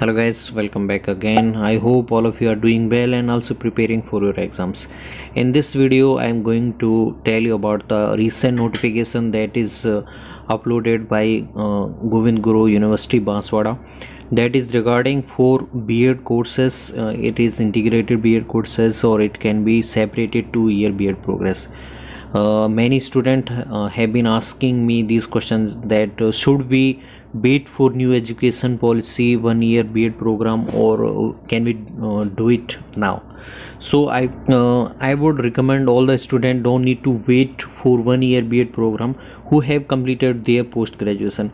hello guys welcome back again i hope all of you are doing well and also preparing for your exams in this video i am going to tell you about the recent notification that is uh, uploaded by uh, govind guru university banswara that is regarding 4 beard courses uh, it is integrated beard courses or it can be separated to year beard progress uh, many students uh, have been asking me these questions that uh, should we wait for new education policy one year BEd program or uh, can we uh, do it now so I uh, I would recommend all the students don't need to wait for one year BEd program who have completed their post graduation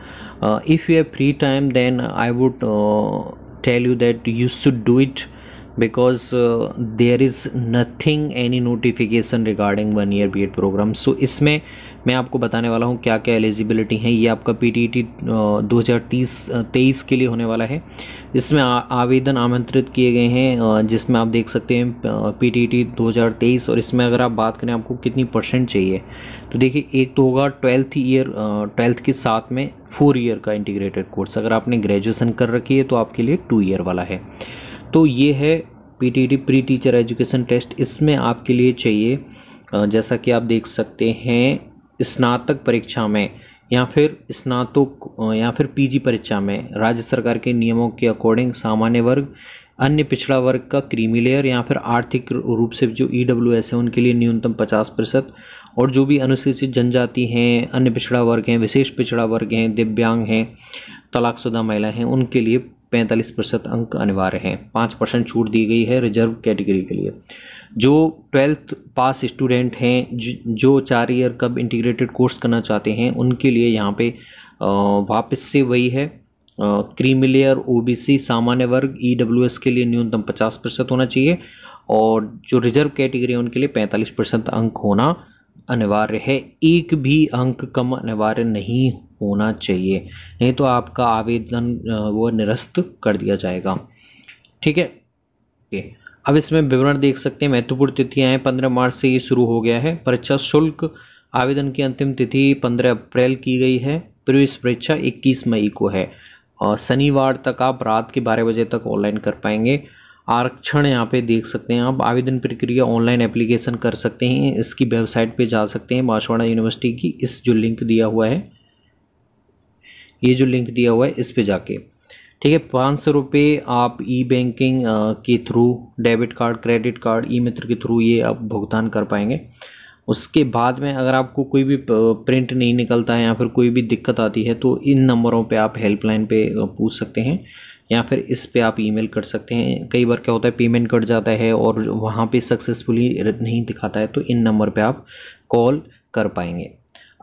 if you have free time then I would tell you that you should do it because uh, there is nothing any notification regarding one year B Ed program so इसमें मैं आपको बताने वाला हूँ क्या क्या eligibility है ये आपका पी टी टी दो हज़ार तीस uh, तेईस के लिए होने वाला है इसमें आवेदन आमंत्रित किए गए हैं uh, जिसमें आप देख सकते हैं पी टी टी दो हज़ार तेईस और इसमें अगर आप बात करें आपको कितनी परसेंट चाहिए तो देखिए एक तो होगा ट्वेल्थ ईयर uh, ट्वेल्थ के साथ में फोर ईयर का इंटीग्रेटेड कोर्स अगर आपने ग्रेजुएसन कर रखी है तो आपके लिए टू ईयर वाला है तो ये है PTT pre teacher education test इसमें आपके लिए चाहिए जैसा कि आप देख सकते हैं स्नातक परीक्षा में या फिर स्नातक या फिर पीजी परीक्षा में राज्य सरकार के नियमों के अकॉर्डिंग सामान्य वर्ग अन्य पिछड़ा वर्ग का क्रीमी लेयर या फिर आर्थिक रूप से जो ई डब्ल्यू एस है उनके लिए न्यूनतम पचास प्रतिशत और जो भी अनुसूचित जनजाति हैं अन्य पिछड़ा वर्ग हैं विशेष पिछड़ा वर्ग हैं दिव्यांग हैं तलाकशुदा महिला हैं उनके लिए पैंतालीस प्रतिशत अंक अनिवार्य हैं पाँच परसेंट छूट दी गई है रिजर्व कैटेगरी के लिए जो ट्वेल्थ पास स्टूडेंट हैं जो चार ईयर कब इंटीग्रेटेड कोर्स करना चाहते हैं उनके लिए यहाँ पे वापस से वही है क्रीमी लेयर ओबीसी सामान्य वर्ग ई के लिए न्यूनतम पचास प्रतिशत होना चाहिए और जो रिजर्व कैटेगरी है उनके लिए पैंतालीस प्रतिशत अंक होना अनिवार्य है एक भी अंक कम अनिवार्य नहीं होना चाहिए नहीं तो आपका आवेदन वो निरस्त कर दिया जाएगा ठीक है ओके अब इसमें विवरण देख सकते हैं महत्वपूर्ण तिथियाँ हैं पंद्रह मार्च से ये शुरू हो गया है परीक्षा शुल्क आवेदन की अंतिम तिथि पंद्रह अप्रैल की गई है प्रवेश परीक्षा इक्कीस मई को है और शनिवार तक आप रात के बारह बजे तक ऑनलाइन कर पाएंगे आरक्षण यहाँ पे देख सकते हैं आप आवेदन प्रक्रिया ऑनलाइन एप्लीकेशन कर सकते हैं इसकी वेबसाइट पे जा सकते हैं बांसवाड़ा यूनिवर्सिटी की इस जो लिंक दिया हुआ है ये जो लिंक दिया हुआ है इस पर जाके ठीक है पाँच सौ रुपये आप ई बैंकिंग के through debit card credit card e Mitra के थ्रू ये आप भुगतान कर पाएंगे उसके बाद में अगर आपको कोई भी प्रिंट नहीं निकलता है या फिर कोई भी दिक्कत आती है तो इन नंबरों पे आप हेल्पलाइन पे पूछ सकते हैं या फिर इस पे आप ईमेल कर सकते हैं कई बार क्या होता है पेमेंट कट जाता है और वहाँ पे सक्सेसफुली नहीं दिखाता है तो इन नंबर पे आप कॉल कर पाएंगे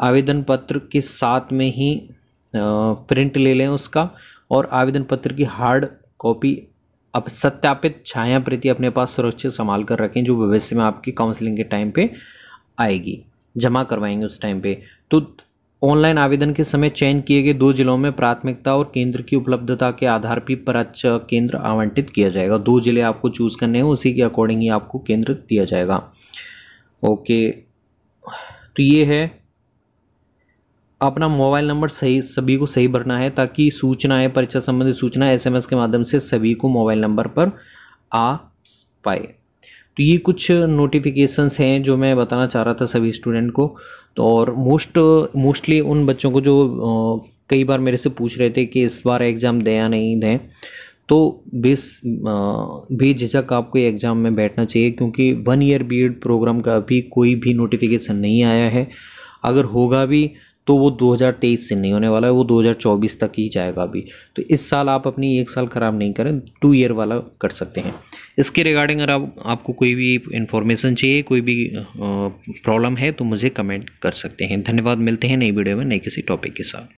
आवेदन पत्र के साथ में ही प्रिंट ले लें उसका और आवेदन पत्र की हार्ड कॉपी अब सत्यापित छाया प्रति अपने पास सुरक्षित संभाल कर रखें जो भविष्य में आपकी काउंसलिंग के टाइम पे आएगी जमा करवाएंगे उस टाइम पे तो ऑनलाइन आवेदन के समय चयन किए गए दो जिलों में प्राथमिकता और केंद्र की उपलब्धता के आधार पर प्रच केंद्र आवंटित किया जाएगा दो जिले आपको चूज़ करने हैं उसी के अकॉर्डिंग ही आपको केंद्र दिया जाएगा ओके तो ये है अपना मोबाइल नंबर सही सभी को सही भरना है ताकि सूचनाएं परीक्षा संबंधित सूचना एसएमएस के माध्यम से सभी को मोबाइल नंबर पर आ पाए तो ये कुछ नोटिफिकेशंस हैं जो मैं बताना चाह रहा था सभी स्टूडेंट को तो और मोस्ट मोस्टली उन बच्चों को जो आ, कई बार मेरे से पूछ रहे थे कि इस बार एग्ज़ाम दें या नहीं दें तो बेस झिझक आपको एग्ज़ाम में बैठना चाहिए क्योंकि वन ईयर बी प्रोग्राम का अभी कोई भी नोटिफिकेशन नहीं आया है अगर होगा भी तो वो 2023 से नहीं होने वाला है वो 2024 तक ही जाएगा अभी तो इस साल आप अपनी एक साल ख़राब नहीं करें टू ईयर वाला कर सकते हैं इसके रिगार्डिंग अगर आप, आपको कोई भी इन्फॉर्मेशन चाहिए कोई भी प्रॉब्लम है तो मुझे कमेंट कर सकते हैं धन्यवाद मिलते हैं नई वीडियो में नए किसी टॉपिक के साथ